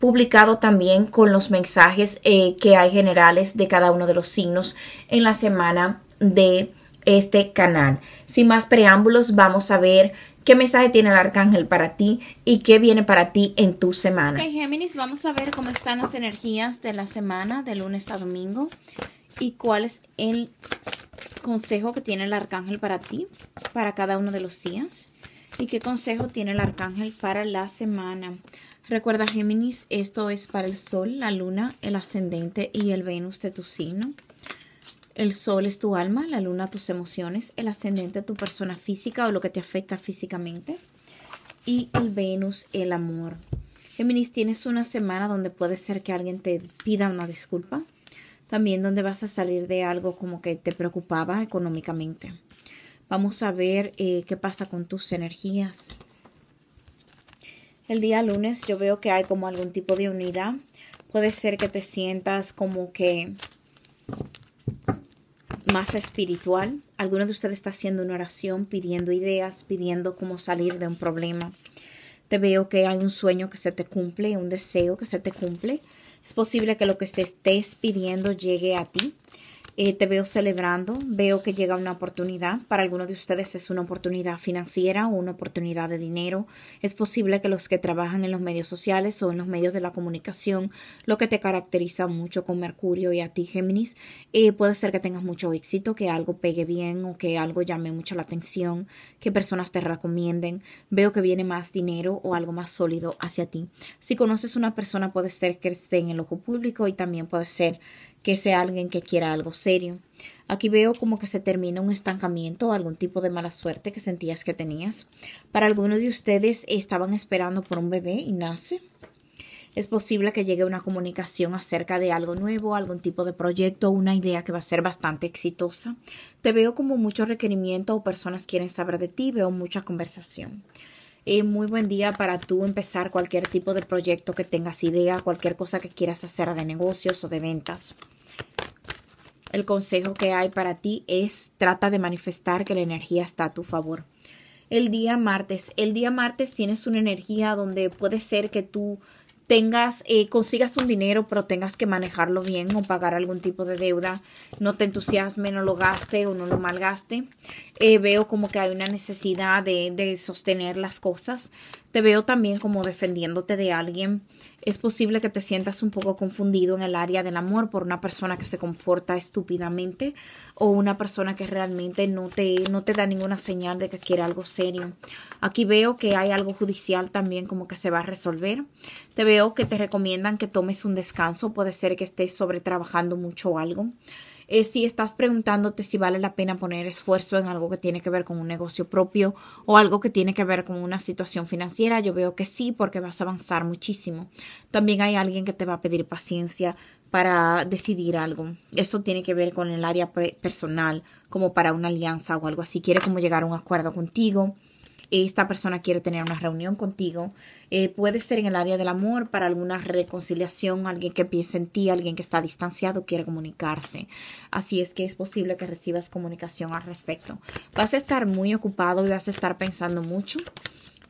publicado también con los mensajes eh, que hay generales de cada uno de los signos en la semana de este canal. Sin más preámbulos, vamos a ver qué mensaje tiene el arcángel para ti y qué viene para ti en tu semana. Ok, Géminis, vamos a ver cómo están las energías de la semana, de lunes a domingo, y cuál es el consejo que tiene el arcángel para ti, para cada uno de los días, y qué consejo tiene el arcángel para la semana. Recuerda, Géminis, esto es para el Sol, la Luna, el Ascendente y el Venus de tu signo. El Sol es tu alma, la Luna tus emociones, el Ascendente tu persona física o lo que te afecta físicamente y el Venus el amor. Géminis, tienes una semana donde puede ser que alguien te pida una disculpa. También donde vas a salir de algo como que te preocupaba económicamente. Vamos a ver eh, qué pasa con tus energías el día lunes yo veo que hay como algún tipo de unidad. Puede ser que te sientas como que más espiritual. Alguno de ustedes está haciendo una oración, pidiendo ideas, pidiendo cómo salir de un problema. Te veo que hay un sueño que se te cumple, un deseo que se te cumple. Es posible que lo que te estés pidiendo llegue a ti. Eh, te veo celebrando, veo que llega una oportunidad. Para algunos de ustedes es una oportunidad financiera o una oportunidad de dinero. Es posible que los que trabajan en los medios sociales o en los medios de la comunicación, lo que te caracteriza mucho con Mercurio y a ti, Géminis, eh, puede ser que tengas mucho éxito, que algo pegue bien o que algo llame mucho la atención, que personas te recomienden. Veo que viene más dinero o algo más sólido hacia ti. Si conoces una persona, puede ser que esté en el ojo público y también puede ser que sea alguien que quiera algo serio. Aquí veo como que se termina un estancamiento o algún tipo de mala suerte que sentías que tenías. Para algunos de ustedes estaban esperando por un bebé y nace. Es posible que llegue una comunicación acerca de algo nuevo, algún tipo de proyecto, una idea que va a ser bastante exitosa. Te veo como mucho requerimiento o personas quieren saber de ti, veo mucha conversación. Es eh, muy buen día para tú empezar cualquier tipo de proyecto que tengas idea, cualquier cosa que quieras hacer de negocios o de ventas. El consejo que hay para ti es trata de manifestar que la energía está a tu favor. El día martes, el día martes tienes una energía donde puede ser que tú tengas, eh, consigas un dinero, pero tengas que manejarlo bien o pagar algún tipo de deuda. No te entusiasme, no lo gaste o no lo malgaste. Eh, veo como que hay una necesidad de, de sostener las cosas, te veo también como defendiéndote de alguien. Es posible que te sientas un poco confundido en el área del amor por una persona que se comporta estúpidamente o una persona que realmente no te, no te da ninguna señal de que quiere algo serio. Aquí veo que hay algo judicial también como que se va a resolver. Te veo que te recomiendan que tomes un descanso. Puede ser que estés sobre trabajando mucho algo si estás preguntándote si vale la pena poner esfuerzo en algo que tiene que ver con un negocio propio o algo que tiene que ver con una situación financiera. Yo veo que sí porque vas a avanzar muchísimo. También hay alguien que te va a pedir paciencia para decidir algo. Eso tiene que ver con el área personal, como para una alianza o algo así. Quiere como llegar a un acuerdo contigo esta persona quiere tener una reunión contigo. Eh, puede ser en el área del amor para alguna reconciliación, alguien que piensa en ti, alguien que está distanciado, quiere comunicarse. Así es que es posible que recibas comunicación al respecto. Vas a estar muy ocupado y vas a estar pensando mucho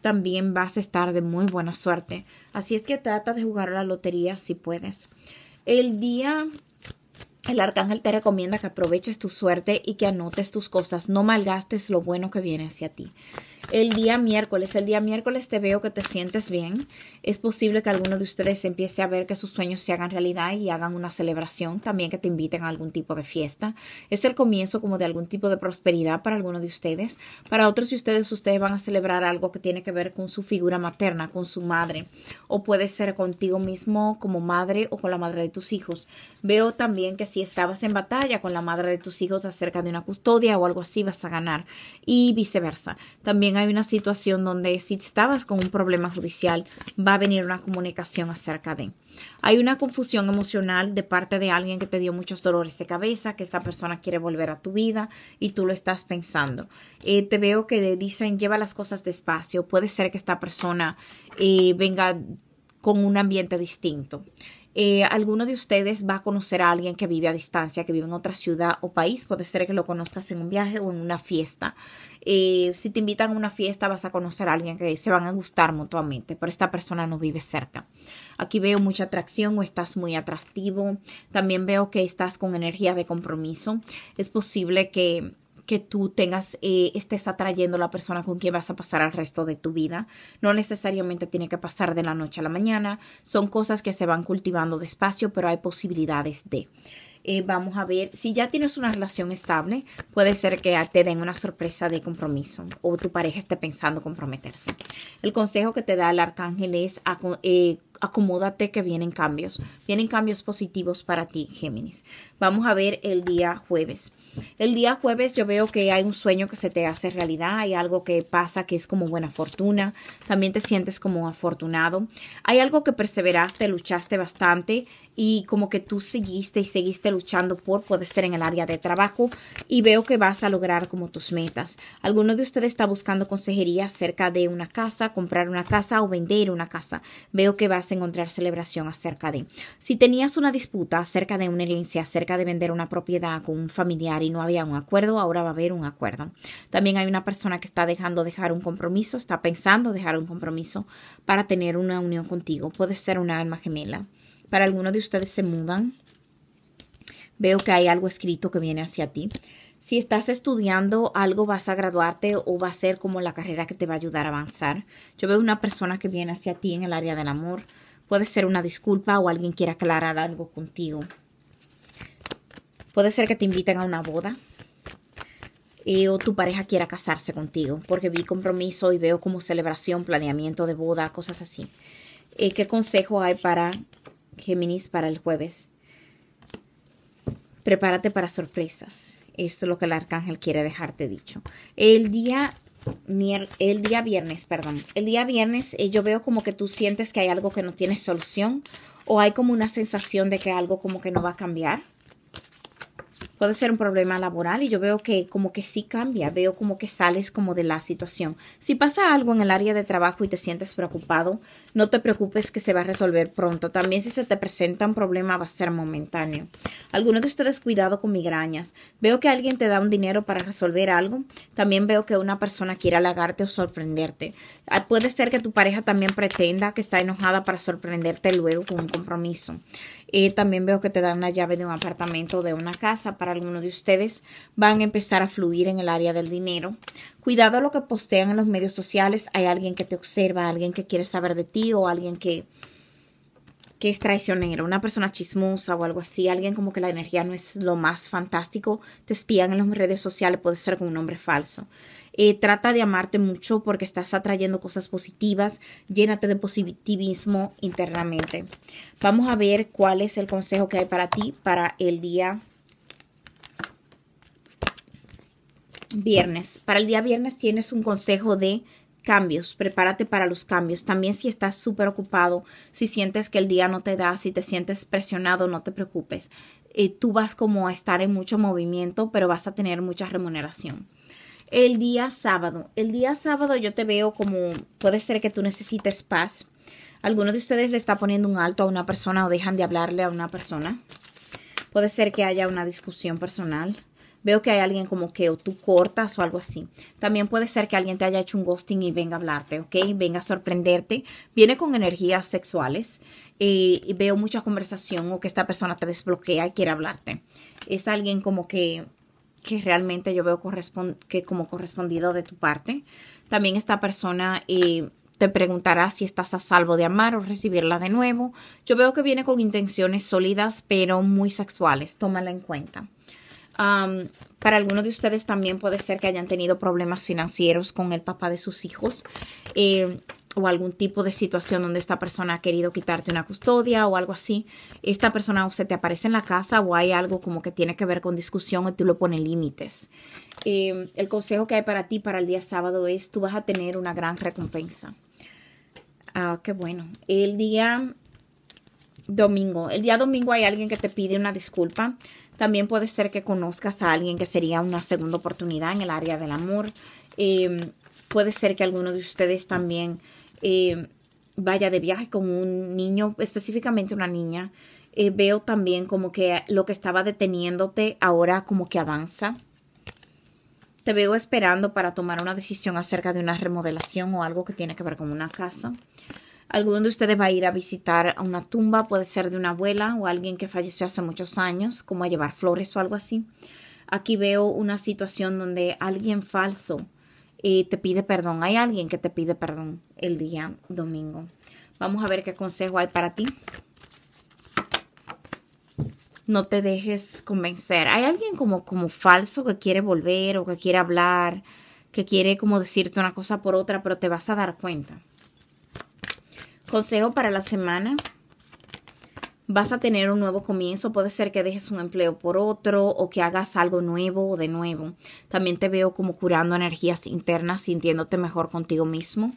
también vas a estar de muy buena suerte. Así es que trata de jugar a la lotería si puedes. El día, el arcángel te recomienda que aproveches tu suerte y que anotes tus cosas. No malgastes lo bueno que viene hacia ti el día miércoles. El día miércoles te veo que te sientes bien. Es posible que alguno de ustedes empiece a ver que sus sueños se hagan realidad y hagan una celebración, también que te inviten a algún tipo de fiesta. Es el comienzo como de algún tipo de prosperidad para alguno de ustedes. Para otros de ustedes, ustedes van a celebrar algo que tiene que ver con su figura materna, con su madre, o puede ser contigo mismo como madre o con la madre de tus hijos. Veo también que si estabas en batalla con la madre de tus hijos acerca de una custodia o algo así, vas a ganar y viceversa. También hay una situación donde si estabas con un problema judicial, va a venir una comunicación acerca de. Hay una confusión emocional de parte de alguien que te dio muchos dolores de cabeza, que esta persona quiere volver a tu vida y tú lo estás pensando. Eh, te veo que dicen lleva las cosas despacio. Puede ser que esta persona eh, venga con un ambiente distinto. Eh, alguno de ustedes va a conocer a alguien que vive a distancia, que vive en otra ciudad o país. Puede ser que lo conozcas en un viaje o en una fiesta. Eh, si te invitan a una fiesta vas a conocer a alguien que se van a gustar mutuamente, pero esta persona no vive cerca. Aquí veo mucha atracción o estás muy atractivo. También veo que estás con energía de compromiso. Es posible que tú tengas, eh, estés atrayendo a la persona con quien vas a pasar el resto de tu vida. No necesariamente tiene que pasar de la noche a la mañana. Son cosas que se van cultivando despacio, pero hay posibilidades de. Eh, vamos a ver, si ya tienes una relación estable, puede ser que te den una sorpresa de compromiso o tu pareja esté pensando comprometerse. El consejo que te da el arcángel es eh, acomódate que vienen cambios. Vienen cambios positivos para ti, Géminis. Vamos a ver el día jueves. El día jueves yo veo que hay un sueño que se te hace realidad, hay algo que pasa que es como buena fortuna, también te sientes como afortunado. Hay algo que perseveraste, luchaste bastante y como que tú seguiste y seguiste luchando por, poder ser en el área de trabajo y veo que vas a lograr como tus metas. Alguno de ustedes está buscando consejería acerca de una casa, comprar una casa o vender una casa. Veo que vas encontrar celebración acerca de. Si tenías una disputa acerca de una herencia, acerca de vender una propiedad con un familiar y no había un acuerdo, ahora va a haber un acuerdo. También hay una persona que está dejando dejar un compromiso, está pensando dejar un compromiso para tener una unión contigo. Puede ser una alma gemela. Para alguno de ustedes se mudan. Veo que hay algo escrito que viene hacia ti si estás estudiando algo vas a graduarte o va a ser como la carrera que te va a ayudar a avanzar. Yo veo una persona que viene hacia ti en el área del amor. Puede ser una disculpa o alguien quiere aclarar algo contigo. Puede ser que te inviten a una boda eh, o tu pareja quiera casarse contigo, porque vi compromiso y veo como celebración, planeamiento de boda, cosas así. Eh, ¿Qué consejo hay para Géminis para el jueves? Prepárate para sorpresas. Esto es lo que el arcángel quiere dejarte dicho. El día, el día viernes, perdón. El día viernes eh, yo veo como que tú sientes que hay algo que no tiene solución o hay como una sensación de que algo como que no va a cambiar puede ser un problema laboral y yo veo que como que sí cambia, veo como que sales como de la situación. Si pasa algo en el área de trabajo y te sientes preocupado, no te preocupes que se va a resolver pronto. También si se te presenta un problema va a ser momentáneo. Alguno de ustedes cuidado con migrañas. Veo que alguien te da un dinero para resolver algo. También veo que una persona quiere halagarte o sorprenderte. Ah, puede ser que tu pareja también pretenda que está enojada para sorprenderte luego con un compromiso. Eh, también veo que te dan la llave de un apartamento, o de una casa. Para algunos de ustedes van a empezar a fluir en el área del dinero. Cuidado lo que postean en los medios sociales. Hay alguien que te observa, alguien que quiere saber de ti o alguien que que es traicionero, una persona chismosa o algo así, alguien como que la energía no es lo más fantástico, te espían en las redes sociales, puede ser con un nombre falso. Eh, trata de amarte mucho porque estás atrayendo cosas positivas, llénate de positivismo internamente. Vamos a ver cuál es el consejo que hay para ti para el día viernes. Para el día viernes tienes un consejo de cambios, prepárate para los cambios. También si estás súper ocupado, si sientes que el día no te da, si te sientes presionado, no te preocupes. Eh, tú vas como a estar en mucho movimiento, pero vas a tener mucha remuneración. El día sábado. El día sábado yo te veo como puede ser que tú necesites paz. Alguno de ustedes le está poniendo un alto a una persona o dejan de hablarle a una persona. Puede ser que haya una discusión personal veo que hay alguien como que o tú cortas o algo así. También puede ser que alguien te haya hecho un ghosting y venga a hablarte, ¿ok? Venga a sorprenderte. Viene con energías sexuales eh, y veo mucha conversación o que esta persona te desbloquea y quiere hablarte. Es alguien como que que realmente yo veo que como correspondido de tu parte. También esta persona eh, te preguntará si estás a salvo de amar o recibirla de nuevo. Yo veo que viene con intenciones sólidas, pero muy sexuales. Tómala en cuenta para algunos de ustedes también puede ser que hayan tenido problemas financieros con el papá de sus hijos eh, o algún tipo de situación donde esta persona ha querido quitarte una custodia o algo así. Esta persona o se te aparece en la casa o hay algo como que tiene que ver con discusión y tú lo pones límites. Em, el consejo que hay para ti para el día sábado es tú vas a tener una gran recompensa. Ah, qué bueno. El día domingo. El día domingo hay alguien que te pide una disculpa también puede ser que conozcas a alguien que sería una segunda oportunidad en el área del amor. Em, puede ser que alguno de ustedes también em, vaya de viaje con un niño, específicamente una niña. Eh, veo también como que lo que estaba deteniéndote ahora como que avanza. Te veo esperando para tomar una decisión acerca de una remodelación o algo que tiene que ver con una casa. Alguno de ustedes va a ir a visitar una tumba, puede ser de una abuela o alguien que falleció hace muchos años, como a llevar flores o algo así. Aquí veo una situación donde alguien falso eh, te pide perdón. Hay alguien que te pide perdón el día domingo. Vamos a ver qué consejo hay para ti. No te dejes convencer. Hay alguien como, como falso que quiere volver o que quiere hablar, que quiere como decirte una cosa por otra, pero te vas a dar cuenta Consejo para la semana. Vas a tener un nuevo comienzo, puede ser que dejes un empleo por otro o que hagas algo nuevo o de nuevo. También te veo como curando energías internas, sintiéndote mejor contigo mismo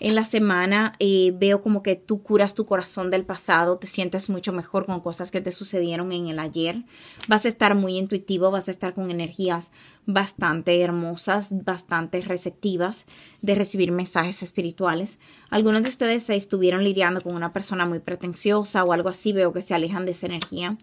en la semana eh, veo como que tú curas tu corazón del pasado, te sientes mucho mejor con cosas que te sucedieron en el ayer. Vas a estar muy intuitivo, vas a estar con energías bastante hermosas, bastante receptivas de recibir mensajes espirituales. Algunos de ustedes se estuvieron lidiando con una persona muy pretenciosa o algo así, veo que se alejan de esa energía.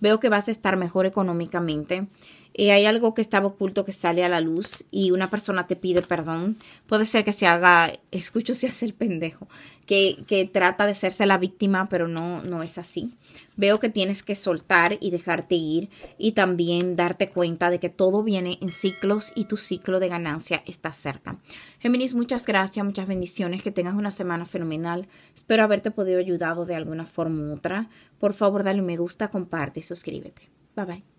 Veo que vas a estar mejor económicamente eh, hay algo que estaba oculto que sale a la luz y una persona te pide perdón, puede ser que se haga, escucho si hace el pendejo, que, que trata de hacerse la víctima, pero no, no es así. Veo que tienes que soltar y dejarte ir y también darte cuenta de que todo viene en ciclos y tu ciclo de ganancia está cerca. Géminis, muchas gracias, muchas bendiciones, que tengas una semana fenomenal. Espero haberte podido ayudar de alguna forma u otra. Por favor, dale me gusta, comparte y suscríbete. Bye bye.